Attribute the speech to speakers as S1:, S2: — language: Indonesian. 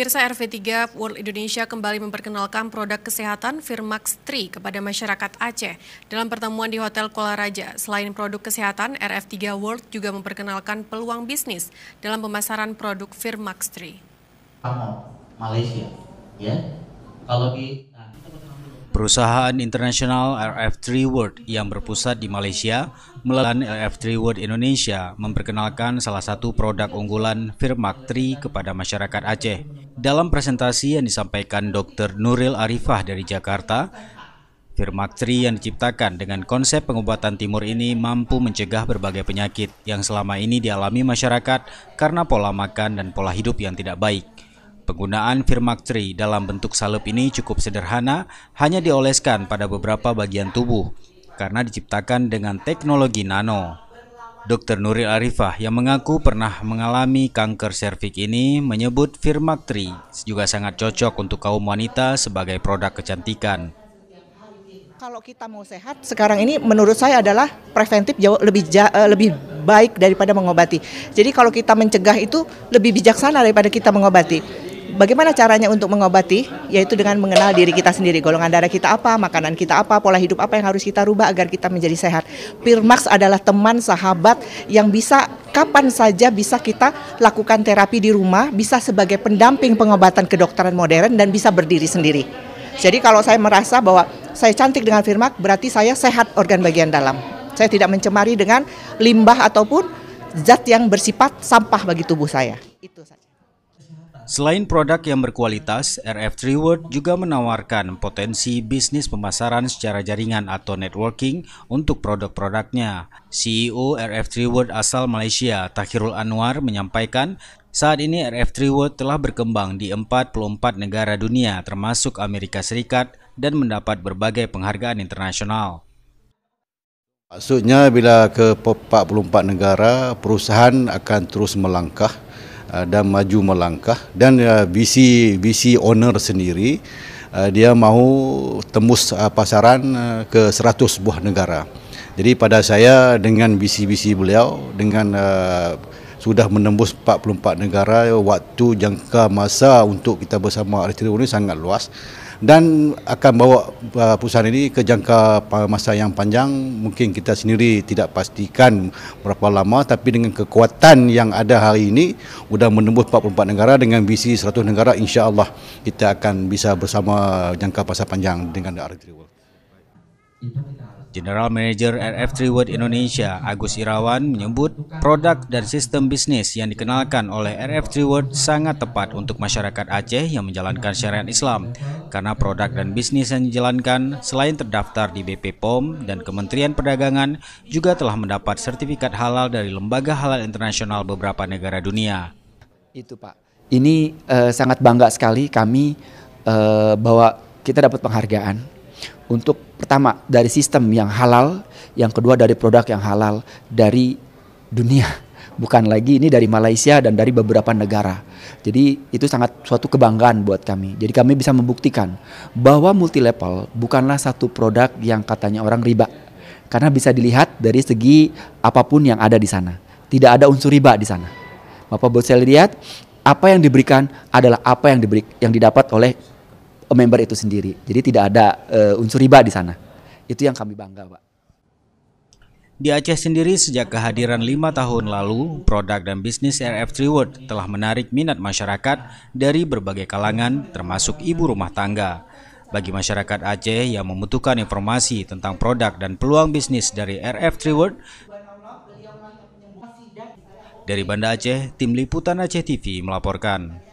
S1: Pemirsa RV3 World Indonesia kembali memperkenalkan produk kesehatan Firmax 3 kepada masyarakat Aceh. Dalam pertemuan di Hotel Kuala Raja, selain produk kesehatan, RF3 World juga memperkenalkan peluang bisnis dalam pemasaran produk Firmax 3.
S2: Malaysia, ya. Kalau di Perusahaan internasional rf 3 World yang berpusat di Malaysia melalui rf 3 World Indonesia memperkenalkan salah satu produk unggulan Firmak 3 kepada masyarakat Aceh. Dalam presentasi yang disampaikan Dr. Nuril Arifah dari Jakarta, Firmak 3 yang diciptakan dengan konsep pengobatan timur ini mampu mencegah berbagai penyakit yang selama ini dialami masyarakat karena pola makan dan pola hidup yang tidak baik. Penggunaan firmaktri dalam bentuk salep ini cukup sederhana, hanya dioleskan pada beberapa bagian tubuh karena diciptakan dengan teknologi nano. Dr. Nuril Arifah yang mengaku pernah mengalami kanker serviks ini menyebut firmaktri juga sangat cocok untuk kaum wanita sebagai produk kecantikan
S1: kalau kita mau sehat sekarang ini menurut saya adalah preventif jauh lebih ja, eh, lebih baik daripada mengobati. Jadi kalau kita mencegah itu lebih bijaksana daripada kita mengobati. Bagaimana caranya untuk mengobati? Yaitu dengan mengenal diri kita sendiri, golongan darah kita apa, makanan kita apa, pola hidup apa yang harus kita rubah agar kita menjadi sehat. Pirmax adalah teman sahabat yang bisa kapan saja bisa kita lakukan terapi di rumah, bisa sebagai pendamping pengobatan kedokteran modern dan bisa berdiri sendiri. Jadi kalau saya merasa bahwa saya cantik dengan Firmax, berarti saya sehat organ bagian dalam. Saya tidak mencemari dengan limbah ataupun zat yang bersifat sampah bagi tubuh saya. Itu saya.
S2: Selain produk yang berkualitas, RF World juga menawarkan potensi bisnis pemasaran secara jaringan atau networking untuk produk-produknya. CEO RF World asal Malaysia, Tahirul Anwar, menyampaikan saat ini RF World telah berkembang di 44 negara dunia termasuk Amerika Serikat dan mendapat berbagai penghargaan internasional.
S3: Maksudnya bila ke 44 negara, perusahaan akan terus melangkah Uh, dan maju melangkah dan visi uh, visi owner sendiri uh, dia mahu tembus pasaran ke 100 buah negara. Jadi pada saya dengan visi-visi beliau dengan sudah menembus 44 negara waktu jangka masa untuk kita bersama Retiro ini sangat luas. dan akan bawa uh, perusahaan ini ke jangka masa yang panjang mungkin kita sendiri tidak pastikan berapa lama tapi dengan kekuatan yang ada hari ini sudah menembus 44 negara dengan visi 100 negara insya-Allah kita akan bisa bersama jangka masa panjang dengan rf Three World.
S2: General Manager rf Three World Indonesia Agus Irawan menyebut produk dan sistem bisnis yang dikenalkan oleh rf Three World sangat tepat untuk masyarakat Aceh yang menjalankan syariat Islam karena produk dan bisnis yang dijalankan selain terdaftar di BP POM dan Kementerian Perdagangan juga telah mendapat sertifikat halal dari lembaga halal internasional beberapa negara dunia.
S4: Itu Pak, ini uh, sangat bangga sekali kami uh, bahwa kita dapat penghargaan untuk pertama dari sistem yang halal, yang kedua dari produk yang halal dari dunia, bukan lagi ini dari Malaysia dan dari beberapa negara. Jadi itu sangat suatu kebanggaan buat kami. Jadi kami bisa membuktikan bahwa multi level bukanlah satu produk yang katanya orang riba. Karena bisa dilihat dari segi apapun yang ada di sana. Tidak ada unsur riba di sana. Bapak buat saya lihat apa yang diberikan adalah apa yang diberi yang didapat oleh member itu sendiri. Jadi tidak ada uh, unsur riba di sana. Itu yang kami bangga, Pak.
S2: Di Aceh sendiri, sejak kehadiran lima tahun lalu, produk dan bisnis RF Triwood telah menarik minat masyarakat dari berbagai kalangan, termasuk ibu rumah tangga. Bagi masyarakat Aceh yang membutuhkan informasi tentang produk dan peluang bisnis dari RF Triword, dari Banda Aceh, Tim Liputan Aceh TV melaporkan.